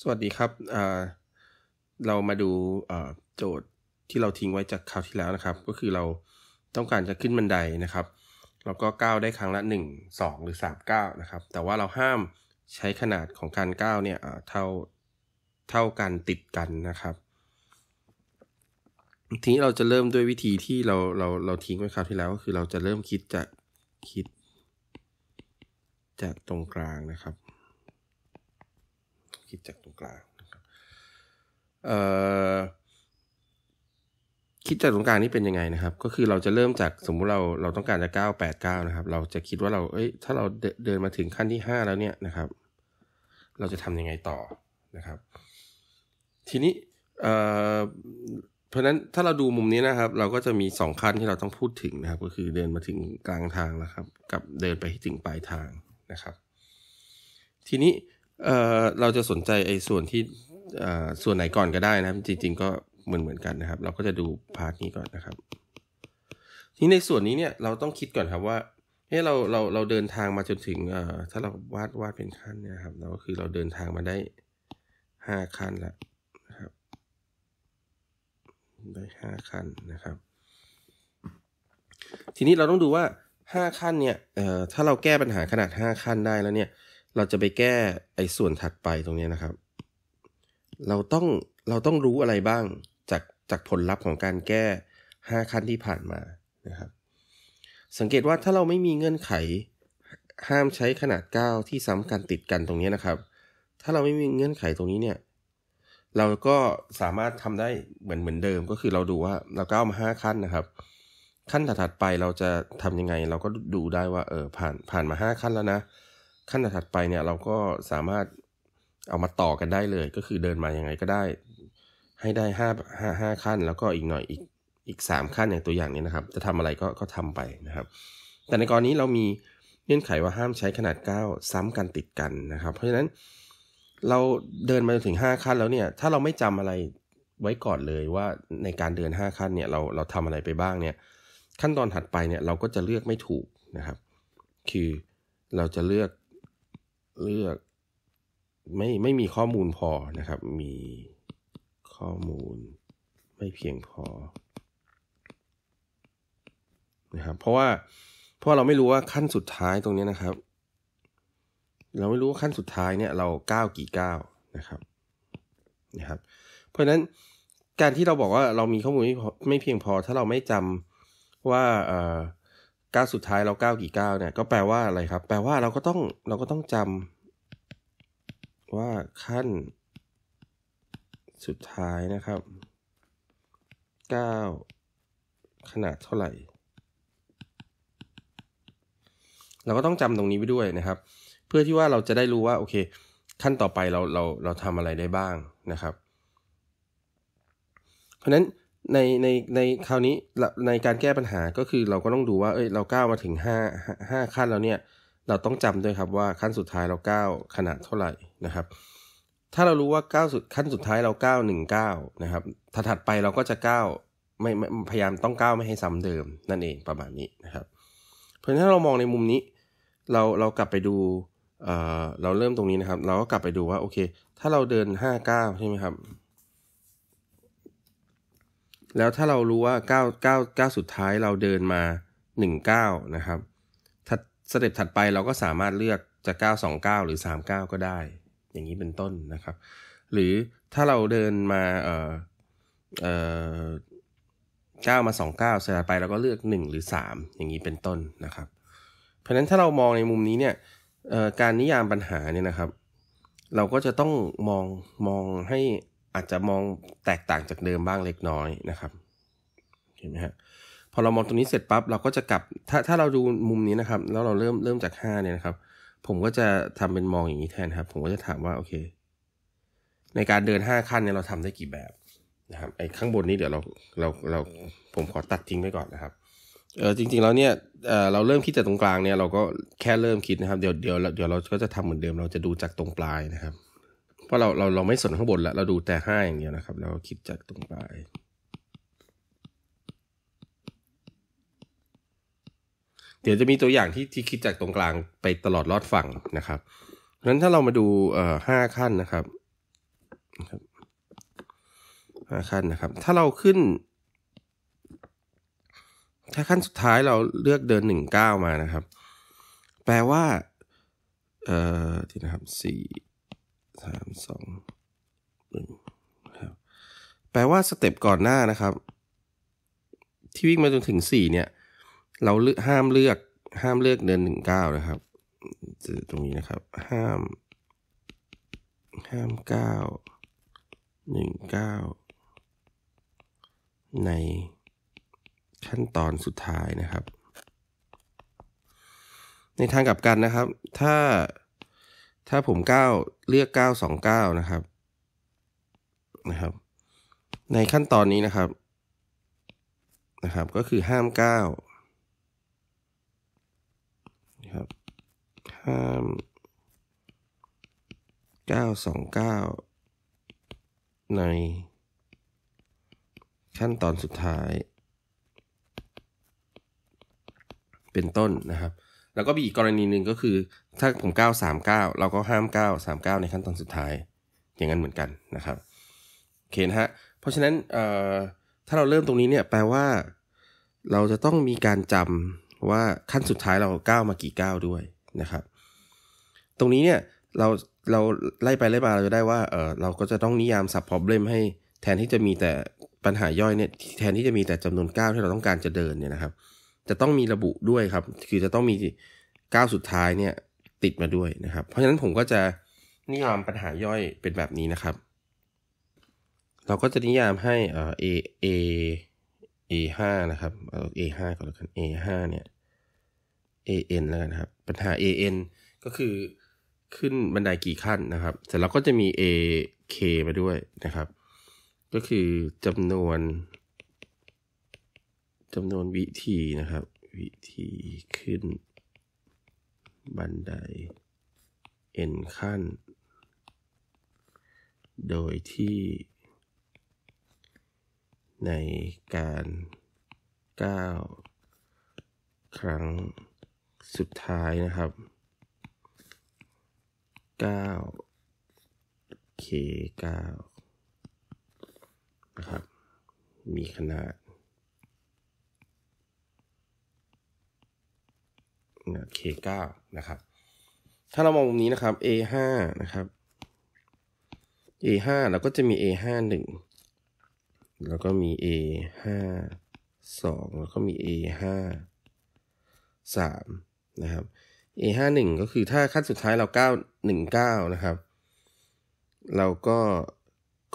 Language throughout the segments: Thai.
สวัสดีครับ เรามาดูโจทย์ที่เราทิ้งไว้จากคราวที่แล้วนะครับ ก็คือเราต้องการจะขึ้นบันไดนะครับแล้วก็ก้าวได้ครั้งละ 1 2 หรือ3ก้าวนะครับ แต่ว่าเราห้ามใช้ขนาดของการก้าวเนี่ยเท่าเท่ากันติดกันนะครับ ทีนี้เราจะเริ่มด้วยวิธีที่เราเราเราทิ้งไว้คราวที่แล้วก็คือเราจะเริ่มคิดจะคิดจากตรงกลางนะครับคิดจากตรงกลางนะครับคิดจากตรงกลางนี่เป็นยังไงนะครับ ก็คือเราจะเริ่มจากสมมุติเราเราต้องการจะเก้าแปดเก้านะครับ เราจะคิดว่าเราเอ้ยถ้าเราเดินมาถึงขั้นที่ห้าแล้วเนี่ยนะครับ เราจะทํำยังไงต่อนะครับ ทีนี้เเพราะนั้นถ้าเราดูมุมนี้นะครับ เราก็จะมีสองขั้นที่เราต้องพูดถึงนะครับ ก็คือเดินมาถึงกลางทางแล้วครับ กับเดินไปถึงปลายทางนะครับ ทีนี้เอ่อเราจะสนใจไอ้ส่วนที่อ่อส่วนไหนก่อนก็ได้นะครับ จริงๆ ก็เหมือนเหมือนกันนะครับ เราก็จะดูพาร์ทนี้ก่อนนะครับทีในส่วนนี้เนี่ยเราต้องคิดก่อนครับว่าเฮ้เราเราเราเดินทางมาจนถึงเอ่อถ้าเราวาดวาดเป็นขั้นเนี่ยครับเราก็คือเราเดินทางมาได้ห้าขั้นละนะครับ ได้ห้าขั้นนะครับ ทีนี้เราต้องดูว่าห้าขั้นเนี่ยเอ่อถ้าเราแก้ปัญหาขนาดห้าขั้นได้แล้วเนี่ยเราจะไปแก้ไอ้ส่วนถัดไปตรงนี้นะครับ เราต้อง เราต้องรู้อะไรบ้าง จาก จากผลลัพธ์ของการแก้ 5 ขั้นที่ผ่านมา นะครับ สังเกตว่าถ้าเราไม่มีเงื่อนไข ห้ามใช้ขนาด9ที่ซ้ำกันติดกันตรงนี้นะครับ ถ้าเราไม่มีเงื่อนไขตรงนี้เนี่ย เราก็สามารถทำได้เหมือน เหมือนเดิมก็คือเราดูว่าเราก้าวมาห้าขั้นนะครับ ขั้นถัดไปเราจะทำยังไง เราก็ดูได้ว่าเออผ่านผ่านมาห้าขั้นแล้วนะขั้นถัดไปเนี่ยเราก็สามารถเอามาต่อกันได้เลย ก็คือเดินมาอย่างไงก็ได้ให้ได้ห้าห้าห้าขั้น แล้วก็อีกหน่อยอีกอีกสามขั้นอย่างตัวอย่างนี้นะครับ จะทำอะไรก็ก็ทำไปนะครับ แต่ในกรณีเรามีเงื่อนไขว่าห้ามใช้ขนาด9ซ้ำกันติดกันนะครับ เพราะฉะนั้นเราเดินมาจนถึง5ขั้นแล้วเนี่ยถ้าเราไม่จำอะไรไว้ก่อนเลยว่าในการเดิน5ขั้นเนี่ยเราเราทำอะไรไปบ้างเนี่ย ขั้นตอนถัดไปเนี่ยเราก็จะเลือกไม่ถูกนะครับ คือเราจะเลือกเลือกไม่ไม่มีข้อมูลพอนะครับ มีข้อมูลไม่เพียงพอนะครับเพราะว่าเพราะเราไม่รู้ว่าขั้นสุดท้ายตรงนี้นะครับ เราไม่รู้ว่าขั้นสุดท้ายเนี่ย เราก้าวกี่ก้าวนะครับนะครับเพราะฉะนั้นการที่เราบอกว่าเรามีข้อมูลไม่ไม่เพียงพอ ถ้าเราไม่จำว่าเก้าวสุดท้ายเราก้าวกี่ก้าวเนี่ยก็แปลว่าอะไรครับ แปลว่าเราก็ต้องเราก็ต้องจำ ว่าขั้น สุดท้ายนะครับก้าวขนาดเท่าไหร่ เราก็ต้องจำตรงนี้ไปด้วยนะครับ เพื่อที่ว่าเราจะได้รู้ว่า โอเค ขั้นต่อไปเราเราเราทำอะไรได้บ้างนะครับ เพราะฉะนั้นใน ใน ในคราวนี้ในการแก้ปัญหาก็คือเราก็ต้องดูว่า เอ้ยเราก้าวมาถึงห้าห้าขั้นแล้วเนี่ยเราต้องจำด้วยครับว่าขั้นสุดท้ายเราก้าวขนาดเท่าไหร่นะครับ ถ้าเรารู้ว่าก้าวสุดขั้นสุดท้ายเราก้าวหนึ่งก้าวนะครับถัดไปเราก็จะก้าวไม่พยายามต้องก้าวไม่ให้ซ้ำเดิมนั่นเองประมาณนี้นะครับเพราะฉะนั้นถ้าเรามองในมุมนี้ เราเรากลับไปดูเเราเริ่มตรงนี้นะครับ เราก็กลับไปดูว่าโอเคถ้าเราเดิน5ก้าวใช่ไหมครับแล้วถ้าเรารู้ว่าก้าก้าก้าสุดท้ายเราเดินมา1ก้านะครับถัดสเต็ปถัดไปเราก็สามารถเลือกจะก้าสองก้าหรือ3ก้าก็ได้ อย่างนี้เป็นต้นนะครับ หรือถ้าเราเดินมา เอ่อ เอ่อก้ามา2ก้าวสเ็ปไปเราก็เลือก 1 หรือ 3 อย่างนี้เป็นต้นนะครับ เพราะฉะนั้นถ้าเรามองในมุมนี้เนี่ยการนิยามปัญหาเนี่ยนะครับ เราก็จะต้องมองมองให้อาจจะมองแตกต่างจากเดิมบ้างเล็กน้อยนะครับ เห็นไหมฮะ พอเรามองตรงนี้เสร็จปั๊บเราก็จะกลับ ถ้าถ้าเราดูมุมนี้นะครับ แล้วเราเริ่มเริ่มจาก5เนี่ยนะครับ ผมก็จะทำเป็นมองอย่างนี้แทนครับ ผมก็จะถามว่าโอเค ในการเดิน5ขั้นเนี่ยเราทำได้กี่แบบนะครับ ไอ้ข้างบนนี้เดี๋ยวเราเราเราผมขอตัดทิ้งไปก่อนนะครับ เออจริงๆแล้วเนี่ย เออเราเริ่มคิดจากตรงกลางเนี่ย เราก็แค่เริ่มคิด นะครับ เดี๋ยวเดี๋ยวเดี๋ยวเราก็จะทำเหมือนเดิม เราจะดูจากตรงปลายนะครับเพราะเราเราเราไม่สนข้างบนแล้วเราดูแต่ห้าอย่างเดียวนะครับเราคลิดจากตรงปลายเดี๋ยวจะมีตัวอย่างที่ที่คิดจากตรงกลางไปตลอดรอดฝั่งนะครับเพราะะฉนั้นถ้าเรามาดูเอ่อห้าขั้นนะครับห้าขั้นนะครับ ถ้าเราขึ้นถ้าขั้นสุดท้ายเราเลือกเดินหนึ่งเก้ามานะครับ แปลว่าเอ่อที่นะครับสี่สามสองหนึ่งครับแปลว่าสเต็ปก่อนหน้านะครับ ที่วิ่งมาจนถึงสี่เนี่ย เราเลือกห้ามเลือกห้ามเลือกเดินหนึ่งเก้านะครับ ตรงนี้นะครับ ห้าม ห้ามเก้าหนึ่งเก้าในขั้นตอนสุดท้ายนะครับ ในทางกลับกันนะครับ ถ้าถ้าผมเก้าเลือกเก้าสองเก้านะครับ นะครับ ในขั้นตอนนี้นะครับ นะครับ ก็คือห้ามเก้านะครับ ห้าม เก้าสองเก้า ในขั้นตอนสุดท้าย เป็นต้นนะครับแล้วก็มีอีกกรณีหนึ่งก็คือถ้าผมก้าวสามก้าวเราก็ห้ามก้าวสามก้าวในขั้นตอนสุดท้าย อย่างนั้นเหมือนกันนะครับโอเคนะฮะเพราะฉะนั้นถ้าเราเริ่มตรงนี้เนี่ยแปลว่า เราจะต้องมีการจำว่าขั้นสุดท้ายเราก้าวมากี่ก้าวด้วยนะครับ ตรงนี้เนี่ยเราเราไล่ไปไล่มาเราจะได้ว่าเออเราก็จะต้องนิยามสับ p r o เ l มให้ แทนที่จะมีแต่ปัญหาย่อยเนี่ยแทนที่จะมีแต่จำนวนก้าวที่เราต้องการจะเดินเนี่ยนะครับจะต้องมีระบุด้วยครับ คือจะต้องมีก้าวสุดท้ายเนี่ยติดมาด้วยนะครับ เพราะฉะนั้นผมก็จะนิยามปัญหาย่อยเป็นแบบนี้นะครับ เราก็จะนิยามให้เอเอเอห้านะครับเอห้าก่อนแล้วกันอห้าเนี่ยเเออ็นแล้วกันครับ ปัญหาเเออ็นก็คือขึ้นบันไดกี่ขั้นนะครับเสร็จแล้วก็จะมีเอเคมาด้วยนะครับ ก็คือจำนวนจำนวนวิธีนะครับวิธีขึ้นบันได n ขั้น โดยที่ในการก้าวครั้งสุดท้ายนะครับ 9K9 นะครับ มีขนาดนะ K9 นะครับ ถ้าเรามองมุมนี้นะครับ A5 นะครับ A5 เราก็จะมี A51 แล้วก็มี A52 แล้วก็มี A53 นะครับ A51 ก็คือถ้าขั้นสุดท้ายเรา 919 นะครับ เราก็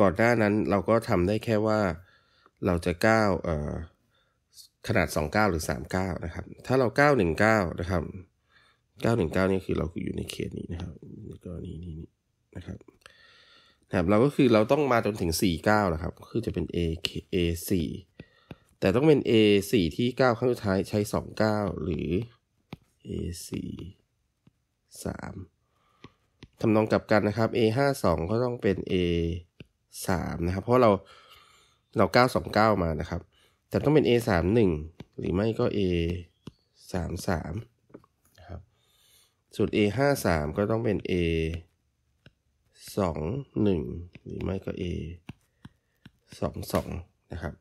ก่อนหน้านั้นเราก็ทำได้แค่ว่าเราจะก้าวเอ่อขนาด 29 หรือ 39 นะครับ ถ้าเรา 919 นะครับ 919นี่คือเราอยู่ในเขตนี้นะครับในกรณีนี้นะครับนะครับเราก็คือเราต้องมาจนถึง 49 นะครับคือจะเป็น A A 4แต่ต้องเป็น A 4 ที่9ั้างสุดท้ายใช้ 29 หรือ A 4 3ทำนองกลับกันนะครับ A 5 2ก็ต้องเป็น A 3 นะครับ เพราะเราเรา929 มานะครับแต่ต้องเป็น A 3 1หรือไม่ก็ A 3 3นะครับส่วน A 5 3ก็ต้องเป็น A 2 1 หรือไม่ก็ A 2 2นะครับ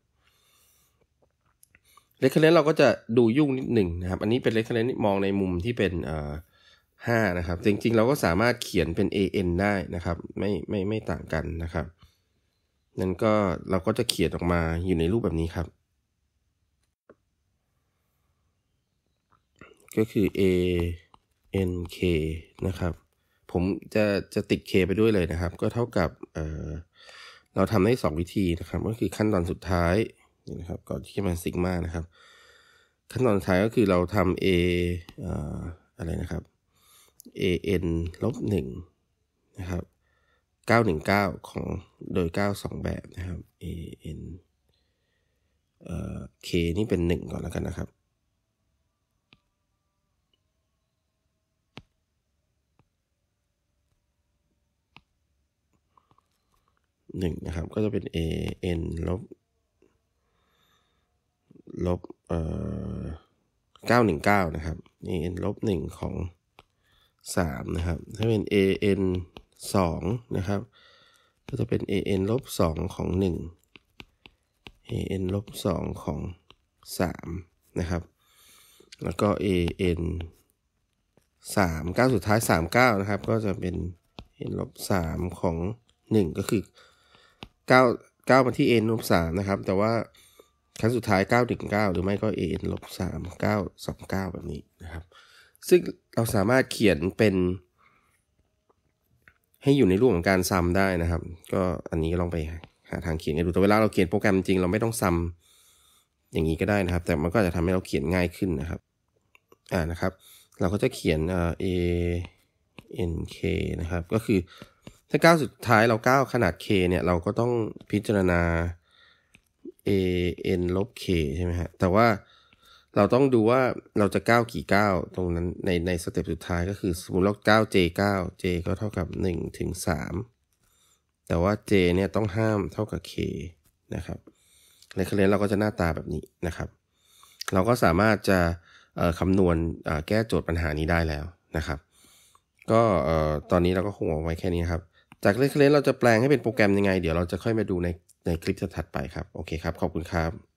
เลคเคเลนเราก็จะดูยุ่งนิดหนึ่งนะครับอันนี้เป็นเลคเคเลนมองในมุมที่เป็นเอ่อห้านะครับจริงๆเราก็สามารถเขียนเป็น an ได้นะครับไม่ไม่ไม่ต่างกันนะครับนั้นก็เราก็จะเขียนออกมาอยู่ในรูปแบบนี้ครับก็คือ a n k นะครับ ผมจะจะติด k ไปด้วยเลยนะครับ ก็เท่ากับเเราทำได้2วิธีนะครับ ก็คือขั้นตอนสุดท้ายนะครับ ก่อนที่จะมาซิกมานะครับ ขั้นตอนสุดท้ายก็คือเราทำ a อะไรนะครับ a n ลบหนึ่งนะครับ 919 ของโดย 92แบบนะครับ a n เอ่อ k นี่เป็น 1 ก่อนแล้วกันนะครับหนึ่งนะครับ ก็จะเป็น a n ลบลบเอ่อเก้าหนึ่งเก้านะครับ a n ลบหนึ่งของสามนะครับถ้าเป็น a n สองนะครับก็จะเป็น a n ลบสองของหนึ่ง a n ลบสองของสามนะครับแล้วก็ a n สามเก้าสุดท้ายสามเก้านะครับก็จะเป็น n ลบสามของหนึ่งก็คือเก้าเก้ามาที่ n ลบสามนะครับ แต่ว่าครั้งสุดท้ายเก้าหรือไม่ก็ n ลบสสาามเก้องเก้าแบบนี้นะครับ ซึ่งเราสามารถเขียนเป็น ให้อยู่ในรูปของการซ้ำได้นะครับ ก็อันนี้ลองไปหาทางเขียนกันดูแต่เวลาเราเขียนโปรแกรมจริงเราไม่ต้องซ้ำอย่างนี้ก็ได้นะครับ แต่มันก็จะทำให้เราเขียนง่ายขึ้นนะครับ อ่านะครับ เราก็จะเขียนเอ็น a n k นะครับก็คือถ้าก้าวสุดท้ายเราก้าวขนาด k เนี่ย เราก็ต้องพิจารณา a n ลบ k ใช่ไหมฮะ แต่ว่าเราต้องดูว่าเราจะก้าวกี่ก้าวตรงนั้นในในสเต็ปสุดท้ายก็คือ สมมติเราก้าว j 9 j ก็เท่ากับ 1 ถึง 3 แต่ว่า j เนี่ย ต้องห้ามเท่ากับ k นะครับ ในคะแนนเราก็จะหน้าตาแบบนี้นะครับ เราก็สามารถจะคำนวณแก้โจทย์ปัญหานี้ได้แล้วนะครับ ก็ตอนนี้เราก็คงเอาไว้แค่นี้ครับจากเล็กๆเราจะแปลงให้เป็นโปรแกรมยังไง เดี๋ยวเราจะค่อยมาดูในในคลิปถัดไปครับ โอเคครับขอบคุณครับ